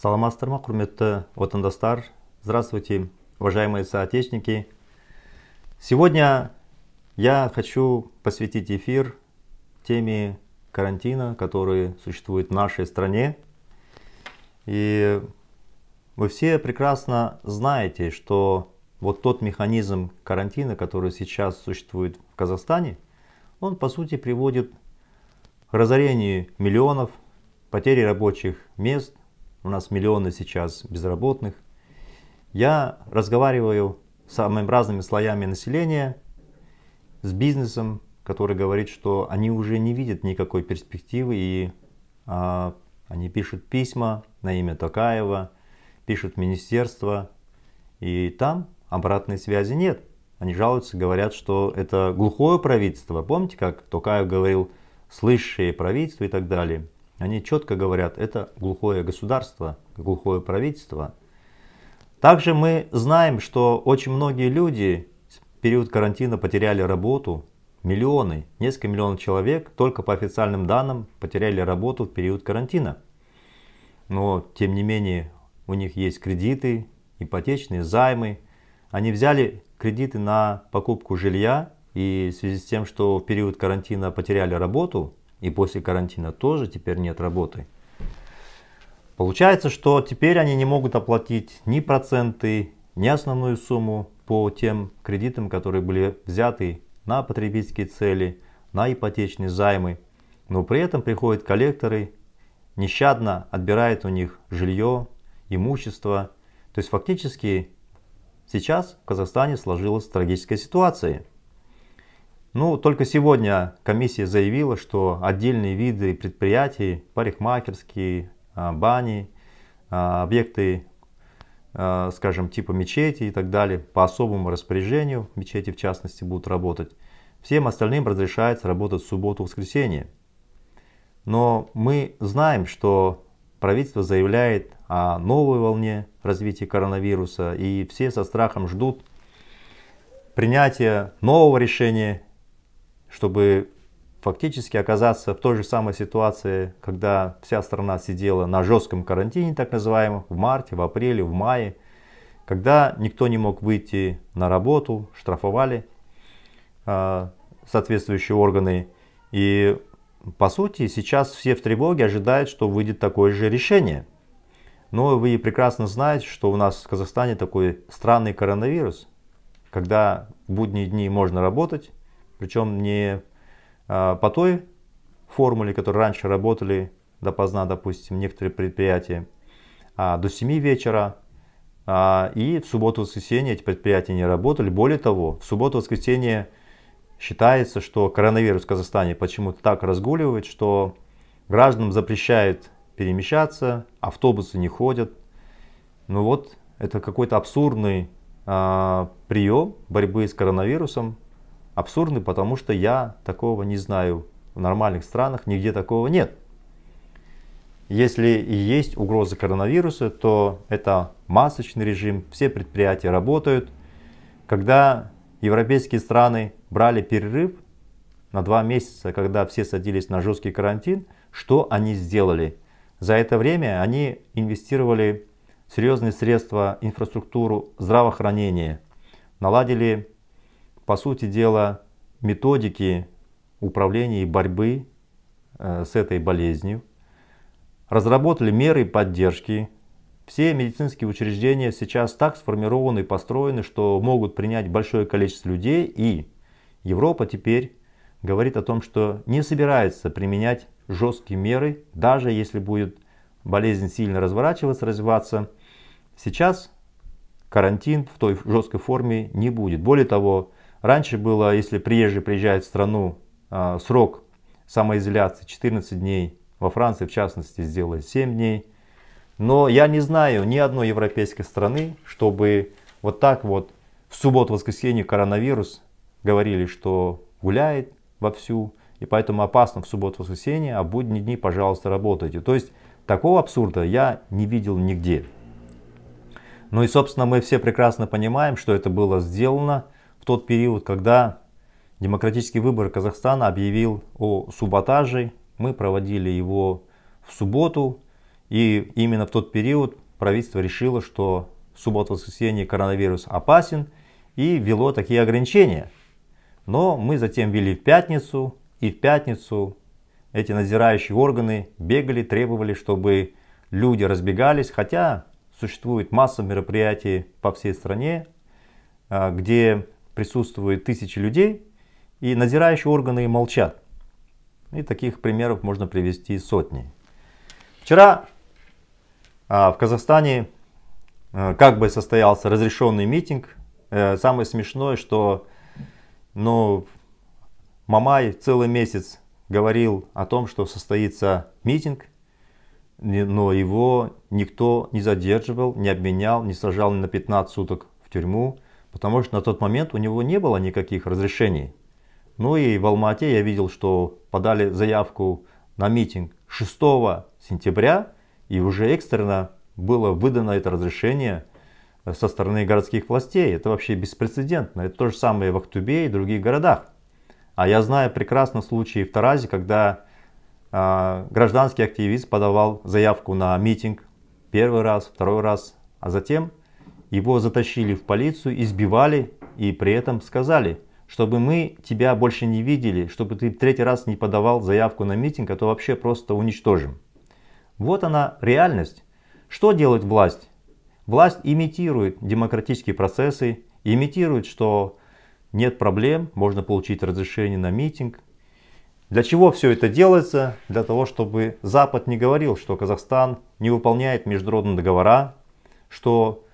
саламатсыздар ма құрметті отандастар здравствуйте уважаемые соотечественники сегодня я хочу посвятить эфир теме карантина который существует в нашей стране и вы все прекрасно знаете что вот тот механизм карантина который сейчас существует в казахстане он по сути приводит к разорению миллионов потере рабочих мест у нас миллионы сейчас безработных. Я разговариваю с самыми разными слоями населения, с бизнесом, который говорит, что они уже не видят никакой перспективы и а, они пишут письма на имя Токаева, пишут министерство, и там обратной связи нет. Они жалуются, говорят, что это глухое правительство. Помните, как Токаев говорил, слышащее правительство и так далее. Они четко говорят, это глухое государство, глухое правительство. Также мы знаем, что очень многие люди в период карантина потеряли работу. Миллионы, несколько миллионов человек только по официальным данным потеряли работу в период карантина. Но тем не менее у них есть кредиты, ипотечные займы. Они взяли кредиты на покупку жилья и в связи с тем, что в период карантина потеряли работу, и после карантина тоже теперь нет работы. Получается, что теперь они не могут оплатить ни проценты, ни основную сумму по тем кредитам, которые были взяты на потребительские цели, на ипотечные займы. Но при этом приходят коллекторы, нещадно отбирают у них жилье, имущество. То есть фактически сейчас в Казахстане сложилась трагическая ситуация – ну, только сегодня комиссия заявила, что отдельные виды предприятий, парикмахерские, а, бани, а, объекты, а, скажем, типа мечети и так далее, по особому распоряжению, мечети в частности, будут работать. Всем остальным разрешается работать в субботу-воскресенье. Но мы знаем, что правительство заявляет о новой волне развития коронавируса, и все со страхом ждут принятия нового решения чтобы фактически оказаться в той же самой ситуации, когда вся страна сидела на жестком карантине, так называемом, в марте, в апреле, в мае, когда никто не мог выйти на работу, штрафовали э, соответствующие органы. И по сути сейчас все в тревоге ожидают, что выйдет такое же решение. Но вы прекрасно знаете, что у нас в Казахстане такой странный коронавирус, когда в будние дни можно работать, причем не а, по той формуле, которой раньше работали допоздна, допустим, некоторые предприятия, а до 7 вечера. А, и в субботу-воскресенье эти предприятия не работали. Более того, в субботу-воскресенье считается, что коронавирус в Казахстане почему-то так разгуливает, что гражданам запрещают перемещаться, автобусы не ходят. Ну вот, это какой-то абсурдный а, прием борьбы с коронавирусом, абсурдны, потому что я такого не знаю. В нормальных странах нигде такого нет. Если и есть угроза коронавируса, то это масочный режим, все предприятия работают. Когда европейские страны брали перерыв на два месяца, когда все садились на жесткий карантин, что они сделали? За это время они инвестировали серьезные средства, инфраструктуру здравоохранение, наладили по сути дела, методики управления и борьбы э, с этой болезнью, разработали меры поддержки. Все медицинские учреждения сейчас так сформированы и построены, что могут принять большое количество людей, и Европа теперь говорит о том, что не собирается применять жесткие меры, даже если будет болезнь сильно разворачиваться, развиваться. Сейчас карантин в той жесткой форме не будет. Более того, Раньше было, если приезжий приезжает в страну, а, срок самоизоляции 14 дней. Во Франции, в частности, сделали 7 дней. Но я не знаю ни одной европейской страны, чтобы вот так вот в субботу-воскресенье коронавирус говорили, что гуляет вовсю, и поэтому опасно в субботу-воскресенье, а будние дни, пожалуйста, работайте. То есть такого абсурда я не видел нигде. Ну и, собственно, мы все прекрасно понимаем, что это было сделано – в тот период, когда демократический выбор Казахстана объявил о субботаже. Мы проводили его в субботу. И именно в тот период правительство решило, что суббота-воскресенье коронавирус опасен и ввело такие ограничения. Но мы затем ввели в пятницу, и в пятницу эти надзирающие органы бегали, требовали, чтобы люди разбегались, хотя существует масса мероприятий по всей стране, а, где присутствует тысячи людей, и надзирающие органы молчат. И таких примеров можно привести сотни. Вчера а, в Казахстане а, как бы состоялся разрешенный митинг. А, самое смешное, что ну, Мамай целый месяц говорил о том, что состоится митинг, но его никто не задерживал, не обменял, не сажал на 15 суток в тюрьму потому что на тот момент у него не было никаких разрешений. Ну и в Алмате я видел, что подали заявку на митинг 6 сентября, и уже экстренно было выдано это разрешение э, со стороны городских властей. Это вообще беспрецедентно. Это то же самое в Актубе и других городах. А я знаю прекрасно случаи в Таразе, когда э, гражданский активист подавал заявку на митинг первый раз, второй раз, а затем его затащили в полицию, избивали и при этом сказали, чтобы мы тебя больше не видели, чтобы ты третий раз не подавал заявку на митинг, а то вообще просто уничтожим. Вот она реальность. Что делает власть? Власть имитирует демократические процессы, имитирует, что нет проблем, можно получить разрешение на митинг. Для чего все это делается? Для того, чтобы Запад не говорил, что Казахстан не выполняет международные договора, что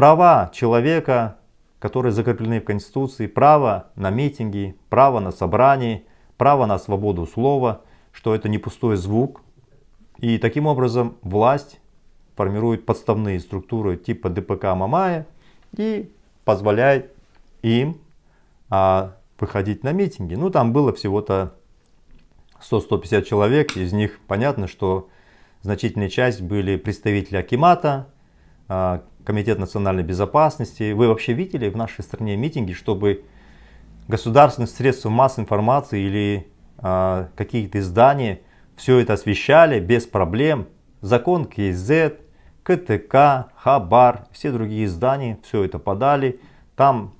права человека, которые закреплены в Конституции, право на митинги, право на собрания, право на свободу слова, что это не пустой звук. И таким образом власть формирует подставные структуры типа ДПК Мамая и позволяет им а, выходить на митинги. Ну там было всего-то 100-150 человек, из них понятно, что значительная часть были представители Акимата, а, Комитет национальной безопасности. Вы вообще видели в нашей стране митинги, чтобы государственные средства массовой информации или э, какие-то издания все это освещали без проблем? Закон КЗ, КТК, Хабар, все другие издания все это подали. Там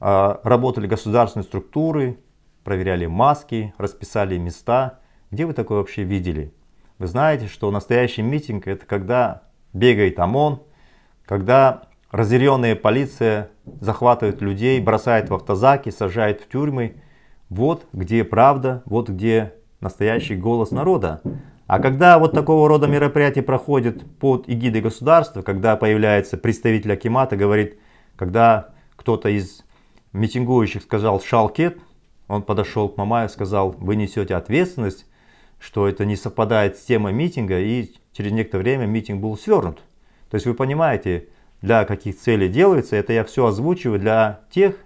э, работали государственные структуры, проверяли маски, расписали места. Где вы такое вообще видели? Вы знаете, что настоящий митинг это когда бегает ОМОН, когда разъяренная полиция захватывает людей, бросает в автозаки, сажает в тюрьмы. Вот где правда, вот где настоящий голос народа. А когда вот такого рода мероприятие проходит под эгидой государства, когда появляется представитель Акимата, говорит, когда кто-то из митингующих сказал «шалкет», он подошел к Мамаю и сказал, вы несете ответственность, что это не совпадает с темой митинга, и через некоторое время митинг был свернут. То есть вы понимаете, для каких целей делается. Это я все озвучиваю для тех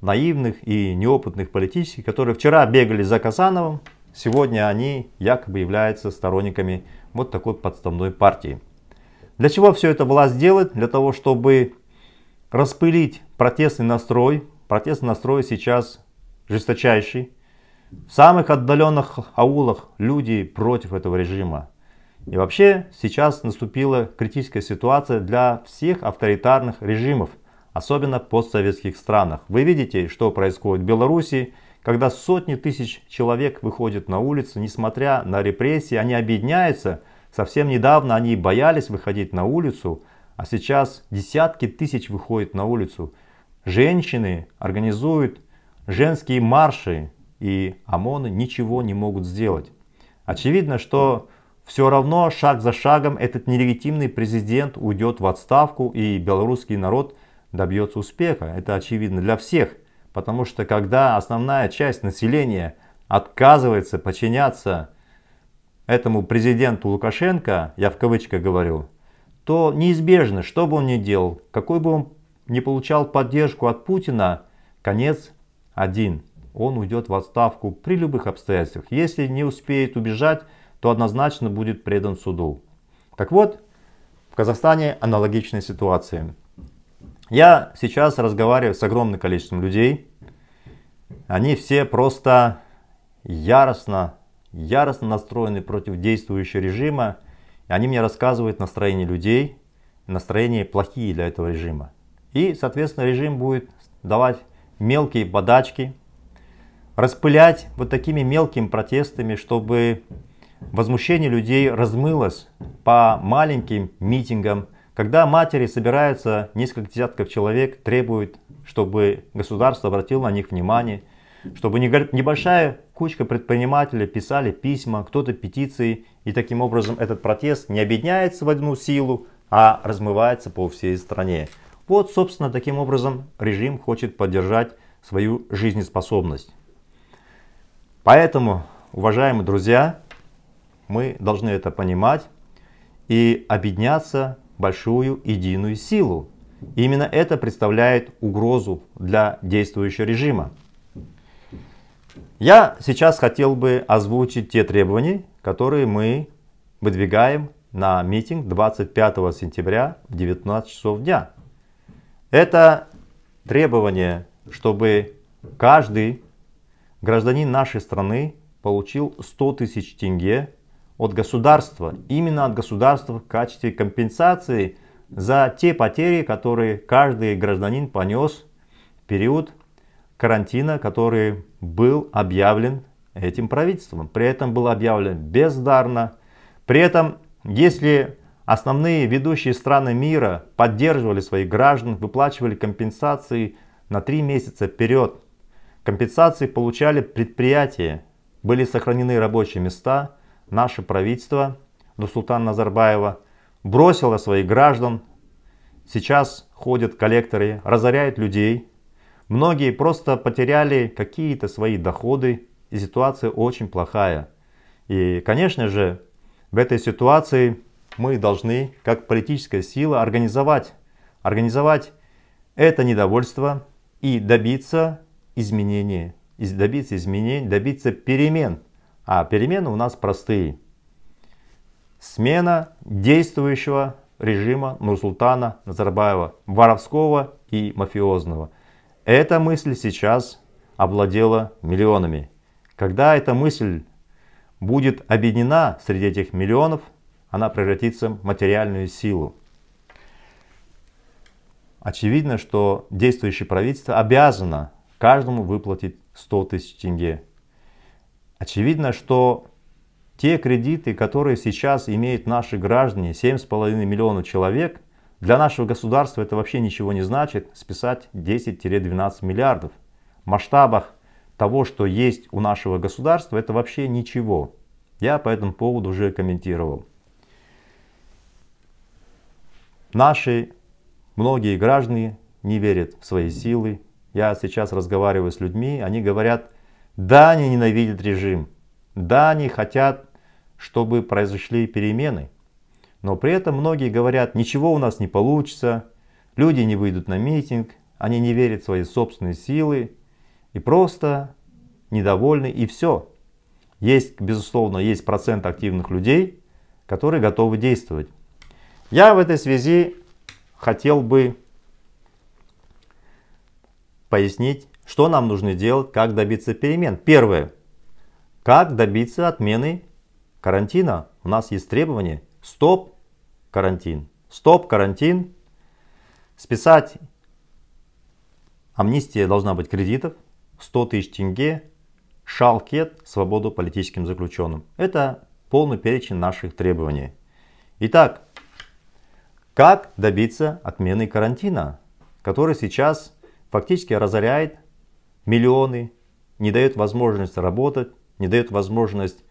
наивных и неопытных политических, которые вчера бегали за Касановым, сегодня они якобы являются сторонниками вот такой подставной партии. Для чего все это власть делает? Для того, чтобы распылить протестный настрой. Протестный настрой сейчас жесточайший. В самых отдаленных аулах люди против этого режима. И вообще сейчас наступила критическая ситуация для всех авторитарных режимов, особенно в постсоветских странах. Вы видите, что происходит в Беларуси, когда сотни тысяч человек выходят на улицу, несмотря на репрессии, они объединяются. Совсем недавно они боялись выходить на улицу, а сейчас десятки тысяч выходят на улицу. Женщины организуют женские марши, и ОМОНы ничего не могут сделать. Очевидно, что все равно шаг за шагом этот нелегитимный президент уйдет в отставку и белорусский народ добьется успеха. Это очевидно для всех, потому что когда основная часть населения отказывается подчиняться этому президенту Лукашенко, я в кавычках говорю, то неизбежно, что бы он ни делал, какой бы он ни получал поддержку от Путина, конец один. Он уйдет в отставку при любых обстоятельствах. Если не успеет убежать, то однозначно будет предан суду. Так вот, в Казахстане аналогичная ситуация. Я сейчас разговариваю с огромным количеством людей. Они все просто яростно, яростно настроены против действующего режима. И они мне рассказывают настроение людей, настроение плохие для этого режима. И, соответственно, режим будет давать мелкие подачки, распылять вот такими мелкими протестами, чтобы возмущение людей размылось по маленьким митингам, когда матери собираются несколько десятков человек, требуют, чтобы государство обратило на них внимание, чтобы небольшая кучка предпринимателей писали письма, кто-то петиции, и таким образом этот протест не объединяется в одну силу, а размывается по всей стране. Вот, собственно, таким образом режим хочет поддержать свою жизнеспособность. Поэтому, уважаемые друзья, мы должны это понимать и объединяться в большую единую силу. И именно это представляет угрозу для действующего режима. Я сейчас хотел бы озвучить те требования, которые мы выдвигаем на митинг 25 сентября в 19 часов дня. Это требование, чтобы каждый гражданин нашей страны получил 100 тысяч тенге от государства, именно от государства в качестве компенсации за те потери, которые каждый гражданин понес в период карантина, который был объявлен этим правительством. При этом был объявлен бездарно. При этом, если основные ведущие страны мира поддерживали своих граждан, выплачивали компенсации на три месяца вперед, компенсации получали предприятия, были сохранены рабочие места – наше правительство Нурсултана Назарбаева бросило своих граждан. Сейчас ходят коллекторы, разоряют людей. Многие просто потеряли какие-то свои доходы, и ситуация очень плохая. И, конечно же, в этой ситуации мы должны, как политическая сила, организовать, организовать это недовольство и добиться изменения, добиться изменений, добиться перемен а перемены у нас простые. Смена действующего режима Нурсултана Назарбаева, воровского и мафиозного. Эта мысль сейчас обладела миллионами. Когда эта мысль будет объединена среди этих миллионов, она превратится в материальную силу. Очевидно, что действующее правительство обязано каждому выплатить 100 тысяч тенге Очевидно, что те кредиты, которые сейчас имеют наши граждане, 7,5 миллионов человек, для нашего государства это вообще ничего не значит, списать 10-12 миллиардов. В масштабах того, что есть у нашего государства, это вообще ничего. Я по этому поводу уже комментировал. Наши многие граждане не верят в свои силы. Я сейчас разговариваю с людьми, они говорят, да, они ненавидят режим. Да, они хотят, чтобы произошли перемены. Но при этом многие говорят, ничего у нас не получится, люди не выйдут на митинг, они не верят в свои собственные силы и просто недовольны и все. Есть, безусловно, есть процент активных людей, которые готовы действовать. Я в этой связи хотел бы пояснить что нам нужно делать, как добиться перемен? Первое. Как добиться отмены карантина? У нас есть требование. Стоп карантин. Стоп карантин. Списать амнистия должна быть кредитов. 100 тысяч тенге. Шалкет. Свободу политическим заключенным. Это полный перечень наших требований. Итак, как добиться отмены карантина, который сейчас фактически разоряет миллионы, не дает возможность работать, не дает возможность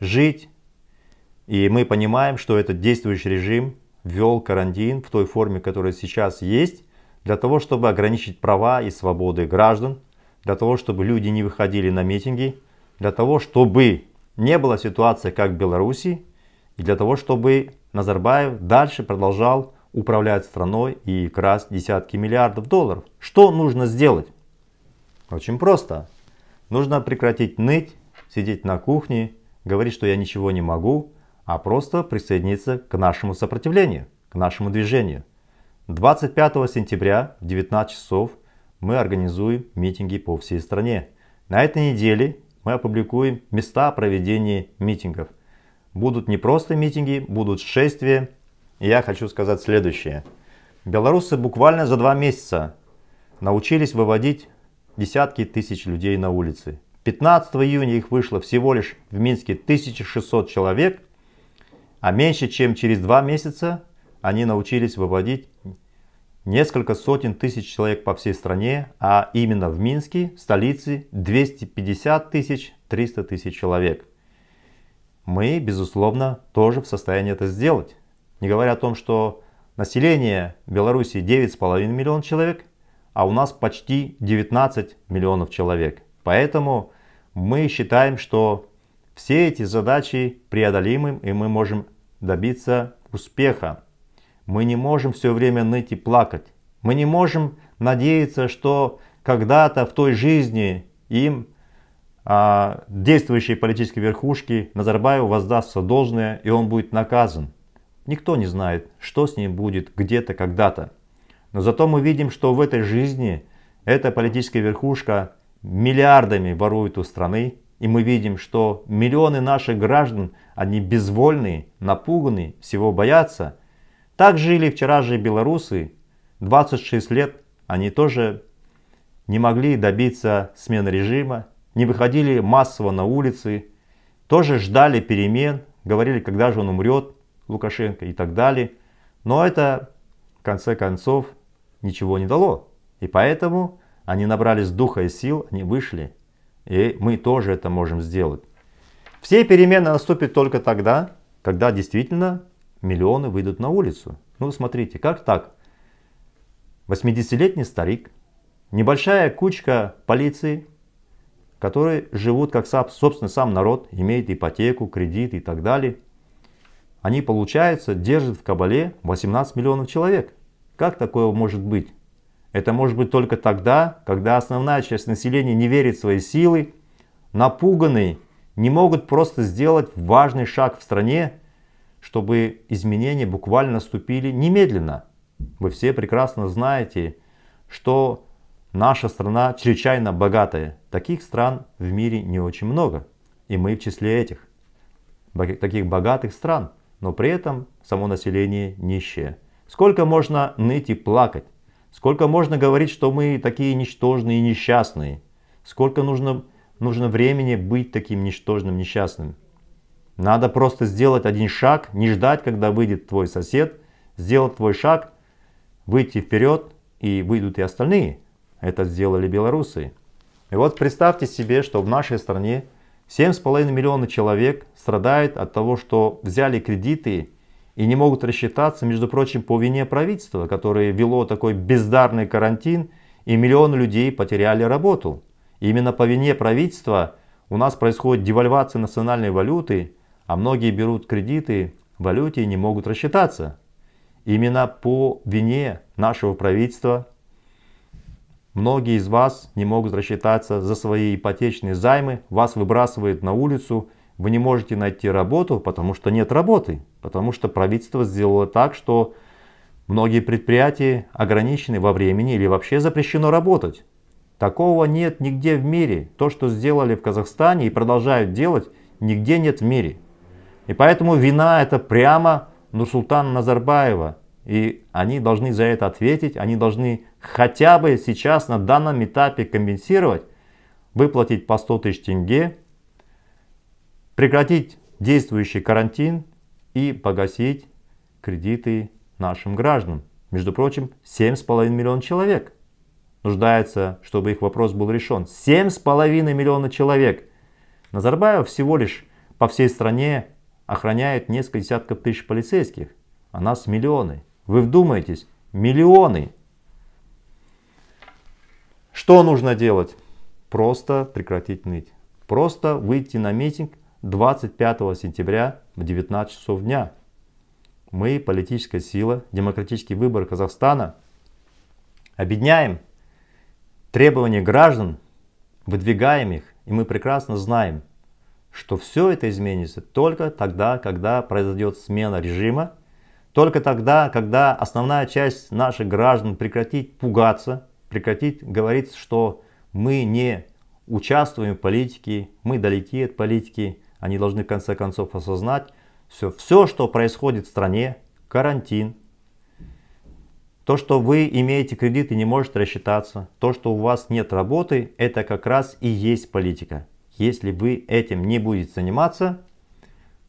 жить. И мы понимаем, что этот действующий режим ввел карантин в той форме, которая сейчас есть, для того, чтобы ограничить права и свободы граждан, для того, чтобы люди не выходили на митинги, для того, чтобы не было ситуации, как в Беларуси, и для того, чтобы Назарбаев дальше продолжал управлять страной и красть десятки миллиардов долларов. Что нужно сделать? Очень просто. Нужно прекратить ныть, сидеть на кухне, говорить, что я ничего не могу, а просто присоединиться к нашему сопротивлению, к нашему движению. 25 сентября в 19 часов мы организуем митинги по всей стране. На этой неделе мы опубликуем места проведения митингов. Будут не просто митинги, будут шествия. И я хочу сказать следующее. Белорусы буквально за два месяца научились выводить десятки тысяч людей на улице. 15 июня их вышло всего лишь в Минске 1600 человек, а меньше чем через два месяца они научились выводить несколько сотен тысяч человек по всей стране, а именно в Минске, столице, 250 тысяч, 300 тысяч человек. Мы, безусловно, тоже в состоянии это сделать. Не говоря о том, что население Беларуси 9,5 миллионов человек – а у нас почти 19 миллионов человек. Поэтому мы считаем, что все эти задачи преодолимы и мы можем добиться успеха. Мы не можем все время ныть и плакать. Мы не можем надеяться, что когда-то в той жизни им, а, действующей политической верхушке, Назарбаеву воздастся должное и он будет наказан. Никто не знает, что с ним будет где-то когда-то. Но зато мы видим, что в этой жизни эта политическая верхушка миллиардами ворует у страны. И мы видим, что миллионы наших граждан, они безвольные, напуганы, всего боятся. Так жили вчера же белорусы. 26 лет они тоже не могли добиться смены режима, не выходили массово на улицы, тоже ждали перемен, говорили, когда же он умрет, Лукашенко и так далее. Но это, в конце концов, ничего не дало. И поэтому они набрались духа и сил, они вышли. И мы тоже это можем сделать. Все перемены наступят только тогда, когда действительно миллионы выйдут на улицу. Ну, смотрите, как так? 80-летний старик, небольшая кучка полиции, которые живут как сам, собственно сам народ, имеет ипотеку, кредит и так далее. Они, получается, держат в кабале 18 миллионов человек – как такое может быть? Это может быть только тогда, когда основная часть населения не верит в свои силы, напуганные, не могут просто сделать важный шаг в стране, чтобы изменения буквально наступили немедленно. Вы все прекрасно знаете, что наша страна чрезвычайно богатая. Таких стран в мире не очень много. И мы в числе этих, таких богатых стран. Но при этом само население нищее. Сколько можно ныть и плакать? Сколько можно говорить, что мы такие ничтожные и несчастные? Сколько нужно, нужно времени быть таким ничтожным, несчастным? Надо просто сделать один шаг, не ждать, когда выйдет твой сосед, сделать твой шаг, выйти вперед, и выйдут и остальные. Это сделали белорусы. И вот представьте себе, что в нашей стране 7,5 миллиона человек страдает от того, что взяли кредиты и не могут рассчитаться, между прочим, по вине правительства, которое вело такой бездарный карантин, и миллионы людей потеряли работу. именно по вине правительства у нас происходит девальвация национальной валюты, а многие берут кредиты в валюте и не могут рассчитаться. Именно по вине нашего правительства многие из вас не могут рассчитаться за свои ипотечные займы, вас выбрасывают на улицу – вы не можете найти работу, потому что нет работы, потому что правительство сделало так, что многие предприятия ограничены во времени или вообще запрещено работать. Такого нет нигде в мире. То, что сделали в Казахстане и продолжают делать, нигде нет в мире. И поэтому вина это прямо Нурсултана Назарбаева. И они должны за это ответить, они должны хотя бы сейчас на данном этапе компенсировать, выплатить по 100 тысяч тенге, прекратить действующий карантин и погасить кредиты нашим гражданам. Между прочим, 7,5 миллионов человек нуждается, чтобы их вопрос был решен. 7,5 миллиона человек. Назарбаев всего лишь по всей стране охраняет несколько десятков тысяч полицейских, а нас миллионы. Вы вдумаетесь, миллионы. Что нужно делать? Просто прекратить ныть. Просто выйти на митинг 25 сентября в 19 часов дня. Мы, политическая сила, демократический выбор Казахстана, объединяем требования граждан, выдвигаем их, и мы прекрасно знаем, что все это изменится только тогда, когда произойдет смена режима, только тогда, когда основная часть наших граждан прекратит пугаться, прекратит говорить, что мы не участвуем в политике, мы далеки от политики, они должны в конце концов осознать, все, все, что происходит в стране, карантин, то, что вы имеете кредит и не можете рассчитаться, то, что у вас нет работы, это как раз и есть политика. Если вы этим не будете заниматься,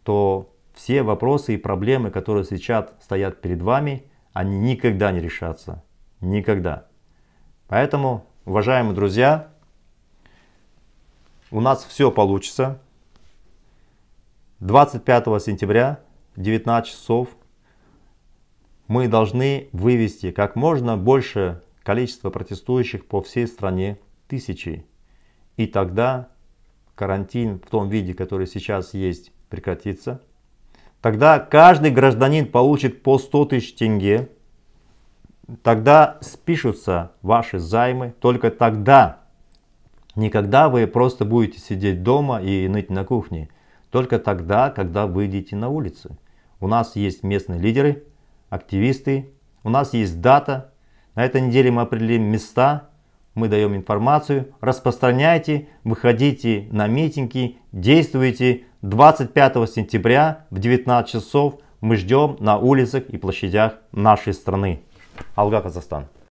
то все вопросы и проблемы, которые сейчас стоят перед вами, они никогда не решатся. Никогда. Поэтому, уважаемые друзья, у нас все получится. 25 сентября 19 часов мы должны вывести как можно больше количество протестующих по всей стране, тысячи. И тогда карантин в том виде, который сейчас есть, прекратится. Тогда каждый гражданин получит по 100 тысяч тенге. Тогда спишутся ваши займы. Только тогда. Никогда вы просто будете сидеть дома и ныть на кухне только тогда, когда выйдете на улицы. У нас есть местные лидеры, активисты, у нас есть дата. На этой неделе мы определим места, мы даем информацию, распространяйте, выходите на митинги, действуйте. 25 сентября в 19 часов мы ждем на улицах и площадях нашей страны. Алга, Казахстан.